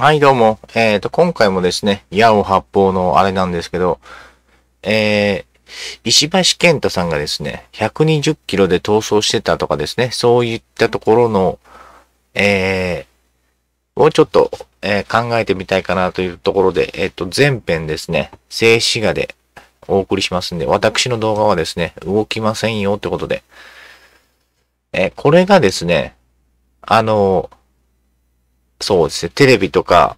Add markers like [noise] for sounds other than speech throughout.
はい、どうも。えっ、ー、と、今回もですね、矢を発砲のあれなんですけど、えー、石橋健太さんがですね、120キロで逃走してたとかですね、そういったところの、えー、をちょっと、えー、考えてみたいかなというところで、えっ、と、前編ですね、静止画でお送りしますんで、私の動画はですね、動きませんよってことで、えこれがですね、あのーそうですね、テレビとか、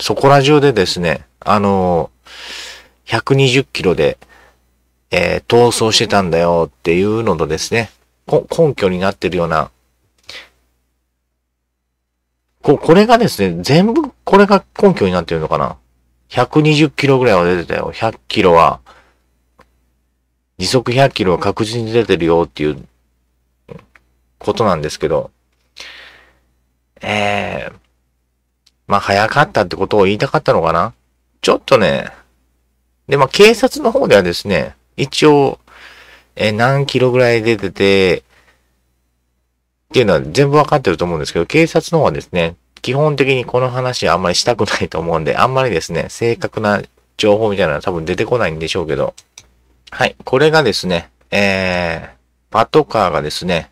そこら中でですね、あのー、120キロで、えー、逃走してたんだよっていうのとですね、根拠になってるような、こ、これがですね、全部、これが根拠になってるのかな ?120 キロぐらいは出てたよ。100キロは、時速100キロは確実に出てるよっていうことなんですけど、えー、まあ早かったってことを言いたかったのかなちょっとね、で、まあ警察の方ではですね、一応、えー、何キロぐらい出てて、っていうのは全部わかってると思うんですけど、警察の方はですね、基本的にこの話はあんまりしたくないと思うんで、あんまりですね、正確な情報みたいなのは多分出てこないんでしょうけど、はい、これがですね、えー、パトカーがですね、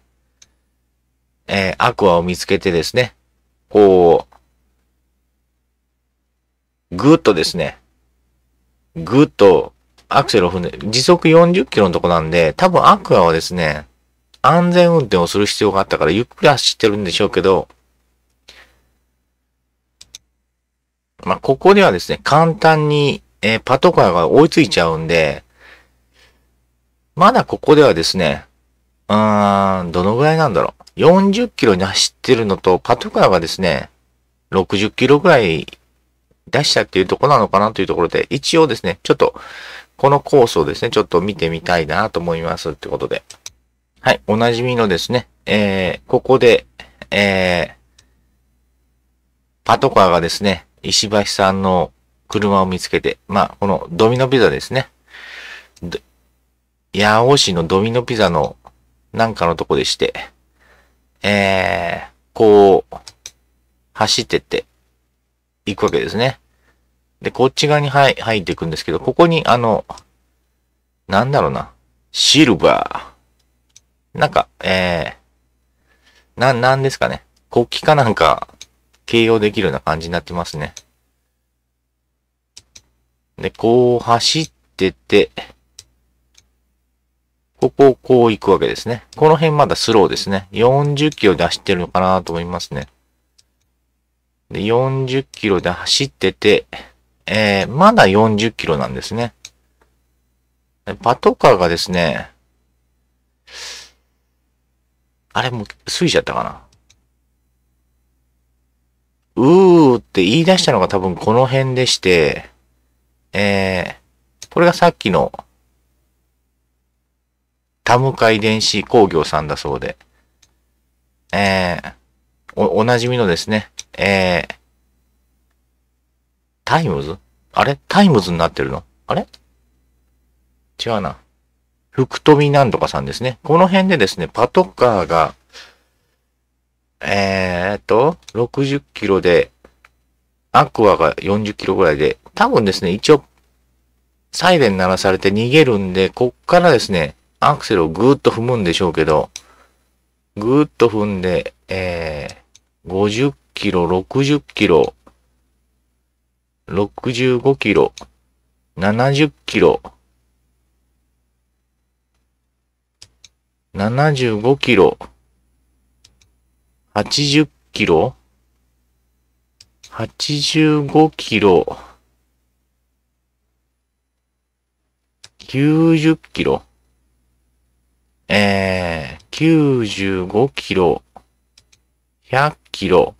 えー、アクアを見つけてですね、こう、ぐっとですね、ぐっとアクセルを踏んで、時速40キロのとこなんで、多分アクアはですね、安全運転をする必要があったからゆっくり走ってるんでしょうけど、まあ、ここではですね、簡単に、えー、パトカーが追いついちゃうんで、まだここではですね、うーん、どのぐらいなんだろう。40キロに走ってるのと、パトカーがですね、60キロぐらい出したっていうとこなのかなというところで、一応ですね、ちょっと、このコースをですね、ちょっと見てみたいなと思いますってことで。はい、おなじみのですね、えー、ここで、えー、パトカーがですね、石橋さんの車を見つけて、まあ、このドミノピザですね。八尾市のドミノピザのなんかのとこでして、えー、こう、走ってっていくわけですね。で、こっち側に入入っていくんですけど、ここにあの、なんだろうな、シルバー。なんか、えー、な、なんですかね。国旗かなんか形容できるような感じになってますね。で、こう走ってて、ここをこう行くわけですね。この辺まだスローですね。40キロで走ってるのかなと思いますね。で40キロで走ってて、えー、まだ40キロなんですね。パトカーがですね、あれも過ぎちゃったかな。うーって言い出したのが多分この辺でして、えー、これがさっきのタムカイ電子工業さんだそうで、えー、お、おなじみのですね、えー、タイムズあれタイムズになってるのあれ違うな。福富なんとかさんですね。この辺でですね、パトカーが、えー、っと、60キロで、アクアが40キロぐらいで、多分ですね、一応、サイレン鳴らされて逃げるんで、こっからですね、アクセルをぐーっと踏むんでしょうけど、ぐーっと踏んで、えー、50キロ、60キロ、65キロ、70キロ、75キロ、80キロ、85キロ、90キロ、えー、95キロ、100キロ。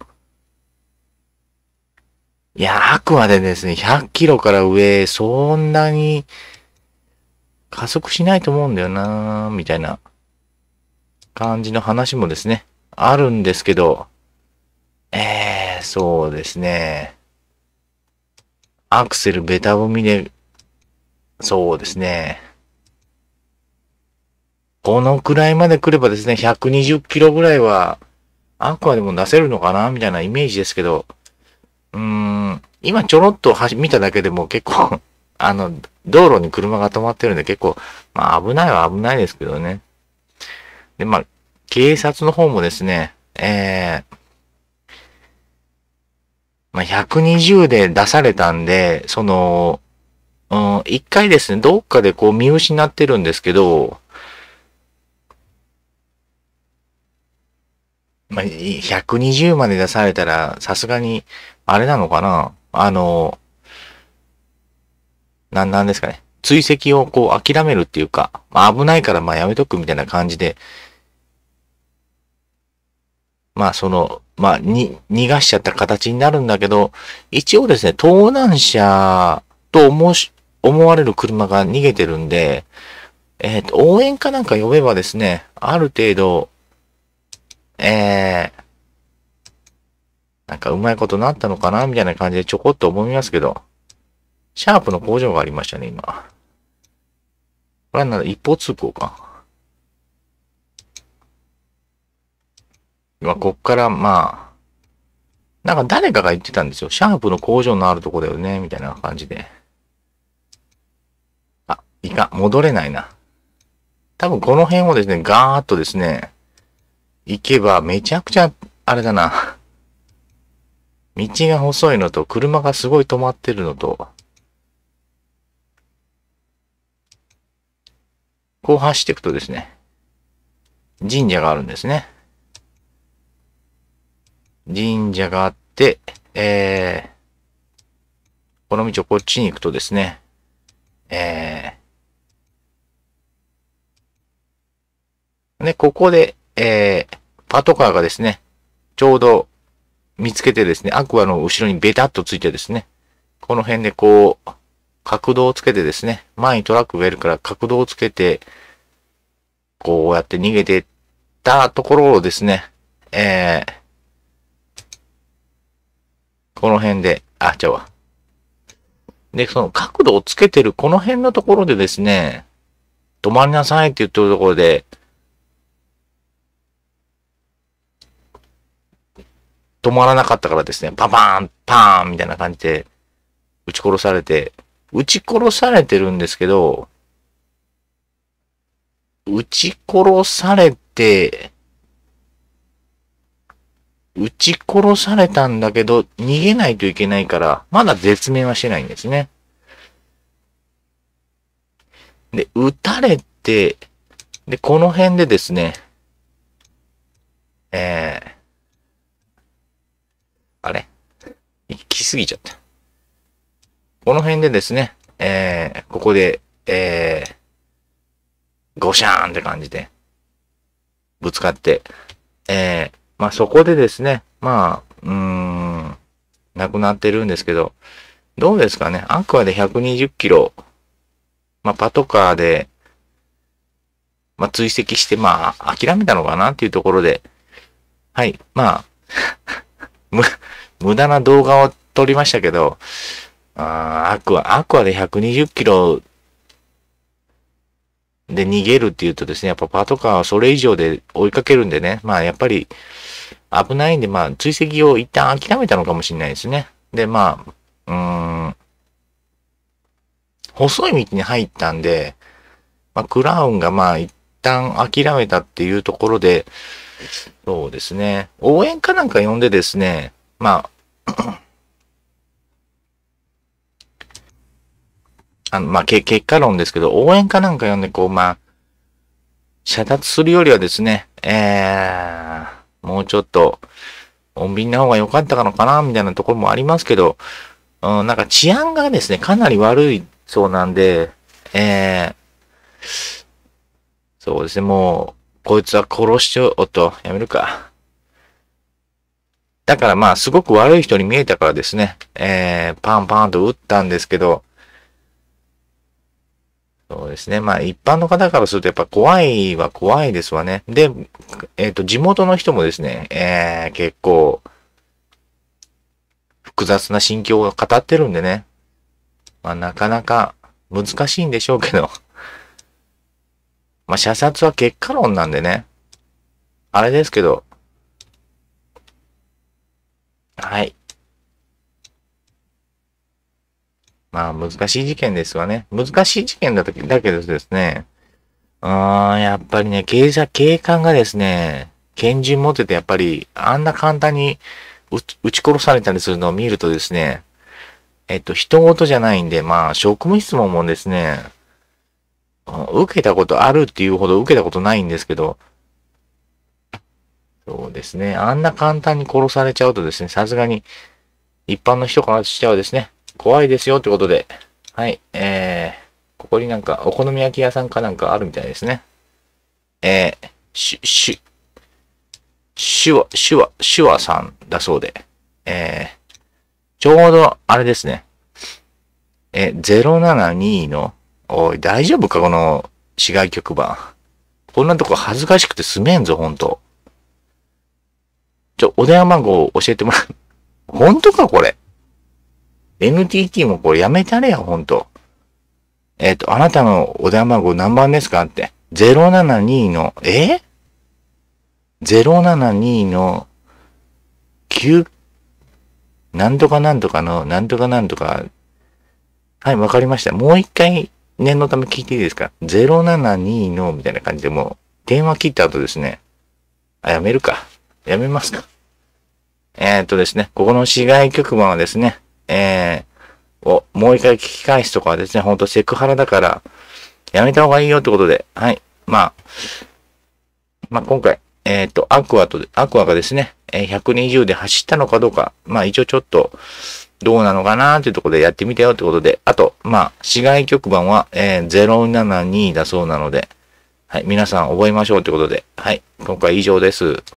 いや、あくまでですね、100キロから上、そんなに加速しないと思うんだよなみたいな感じの話もですね、あるんですけど、えー、そうですね。アクセルベタ踏みで、そうですね。このくらいまで来ればですね、120キロぐらいは、アくまでも出せるのかなみたいなイメージですけど、うーん、今ちょろっと見ただけでも結構 [laughs] あの、道路に車が止まってるんで結構、まあ危ないは危ないですけどね。で、まあ、警察の方もですね、えー、まあ、120で出されたんで、その、うん、一回ですね、どっかでこう見失ってるんですけど、まあ、120まで出されたら、さすがに、あれなのかなあの、なんなんですかね。追跡をこう諦めるっていうか、まあ、危ないからまあやめとくみたいな感じで、まあその、まあに、逃がしちゃった形になるんだけど、一応ですね、盗難車と思し、思われる車が逃げてるんで、えっ、ー、と、応援かなんか呼べばですね、ある程度、えー、なんかうまいことなったのかなみたいな感じでちょこっと思いますけど、シャープの工場がありましたね、今。これはなんだ、一方通行か。今、こっからまあ、なんか誰かが言ってたんですよ。シャープの工場のあるとこだよね、みたいな感じで。あ、いか戻れないな。多分この辺をですね、ガーッとですね、行けばめちゃくちゃ、あれだな。道が細いのと、車がすごい止まってるのと、こう走っていくとですね、神社があるんですね。神社があって、えー、この道をこっちに行くとですね、えー、ね、ここで、えー、パトカーがですね、ちょうど見つけてですね、アクアの後ろにベタっとついてですね、この辺でこう、角度をつけてですね、前にトラックがいるから角度をつけて、こうやって逃げてったところをですね、えー、この辺で、あ、ちゃうわ。で、その角度をつけてるこの辺のところでですね、止まりなさいって言ってるところで、止まらなかったからですね、パパーン、パーンみたいな感じで、撃ち殺されて、撃ち殺されてるんですけど、撃ち殺されて、撃ち殺されたんだけど、逃げないといけないから、まだ絶命はしてないんですね。で、撃たれて、で、この辺でですね、えー、あれ行き過ぎちゃった。この辺でですね、えー、ここで、えー、ゴシャーンって感じで、ぶつかって、えー、まあそこでですね、まあ、うーん、亡くなってるんですけど、どうですかね、アクアで120キロ、まあパトカーで、まあ追跡して、まあ諦めたのかなっていうところで、はい、まあ、無駄な動画を撮りましたけど、あアクア、アクアで120キロで逃げるっていうとですね、やっぱパトカーはそれ以上で追いかけるんでね、まあやっぱり危ないんで、まあ追跡を一旦諦めたのかもしれないですね。で、まあ、うん、細い道に入ったんで、まあクラウンがまあ一旦諦めたっていうところで、そうですね。応援かなんか呼んでですね、まあ、[coughs] あの、まあ、結果論ですけど、応援かなんか呼んで、こう、まあ、遮奪するよりはですね、えー、もうちょっと、穏便な方が良かったのかな、みたいなところもありますけど、うん、なんか治安がですね、かなり悪いそうなんで、えー、そうですね、もう、こいつは殺しちゃおうと、やめるか。だからまあ、すごく悪い人に見えたからですね、えー、パンパンと撃ったんですけど、そうですね。まあ、一般の方からするとやっぱ怖いは怖いですわね。で、えっ、ー、と、地元の人もですね、えー、結構、複雑な心境を語ってるんでね、まあ、なかなか難しいんでしょうけど、まあ、射殺は結果論なんでね。あれですけど。はい。まあ、難しい事件ですわね。難しい事件だとだけどですね。うーん、やっぱりね、警察、警官がですね、拳銃持ってて、やっぱり、あんな簡単に撃ち殺されたりするのを見るとですね、えっと、人事じゃないんで、まあ、職務質問もですね、受けたことあるっていうほど受けたことないんですけど、そうですね。あんな簡単に殺されちゃうとですね、さすがに一般の人からしちゃうですね、怖いですよってことで、はい、えー、ここになんかお好み焼き屋さんかなんかあるみたいですね。えー、し、し、しュワ、しゅわシュさんだそうで、えー、ちょうどあれですね、え072のおい、大丈夫かこの、市外局番。こんなとこ恥ずかしくてすめんぞ、ほんと。ちょ、お電話番号教えてもらう。[laughs] ほんとか、これ。NTT もこれやめたれや、ほんと。えっ、ー、と、あなたのお電話番号何番ですかって。072の、えー、?072 の、9、なんとかなんとかの、なんとかなんとか。はい、わかりました。もう一回念のため聞いていいですか ?072 の、みたいな感じでもう、電話切った後ですね。あ、やめるか。やめますか。えー、っとですね、ここの市外局番はですね、えー、をもう一回聞き返すとかはですね、ほんとセクハラだから、やめた方がいいよってことで、はい。まあ、まあ今回、えっ、ー、と、アクアと、アクアがですね、120で走ったのかどうか、まあ一応ちょっと、どうなのかなというところでやってみたよってことで、あと、まあ、市外局番は、えー、072だそうなので、はい、皆さん覚えましょうってことで、はい、今回以上です。